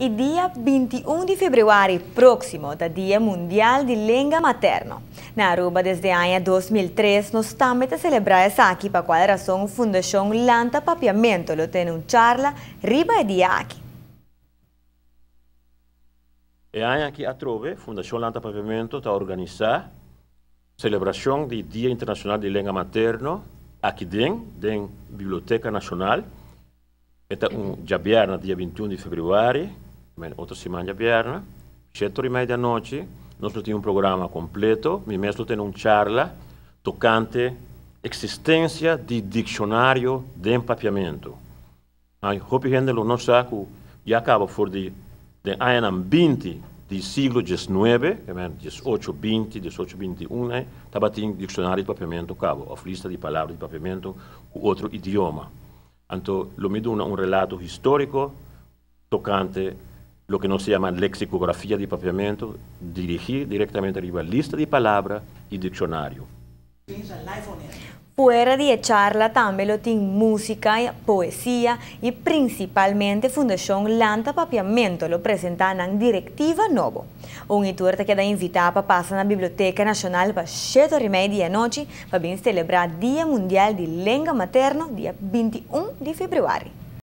e dia 21 de fevereiro próximo, da Dia Mundial de Língua Materna. Na Aruba, desde ano 2003, nós também celebramos aqui para qual razão a Fundação Lanta Papiamento lo tem um charla riba e dia aqui. E aqui a trove, Fundação Lanta Papiamento está organizar celebração do Dia Internacional de Língua Materna aqui dentro, da Biblioteca Nacional. Esta é um jabiar no dia 21 de fevereiro men otro si mangia viernes, scelto di medianoche, noi abbiamo un programma completo, mi messo in un charla toccante existenza di dizionario di impappiamento. Ai hopi gente lo non sa che ja cavo for di de 20 del siglo XIX, 18 20, 18 21, tabatin dizionario di pappiamento cavo, of lista di parole di pappiamento u altro idioma. Anto lo mi dona un relato storico toccante lo que no se llama lexicografía de papiamento, dirigir directamente arriba lista de palabras y diccionario. Fuera de charla también lo tiene música, poesía y principalmente Fundación Lanta Papiamento lo presenta en Directiva Novo. Un iturte que da invitada para pasar a la Biblioteca Nacional para 7 y media noche para celebrar Día Mundial de Lengua Materno, día 21 de febrero.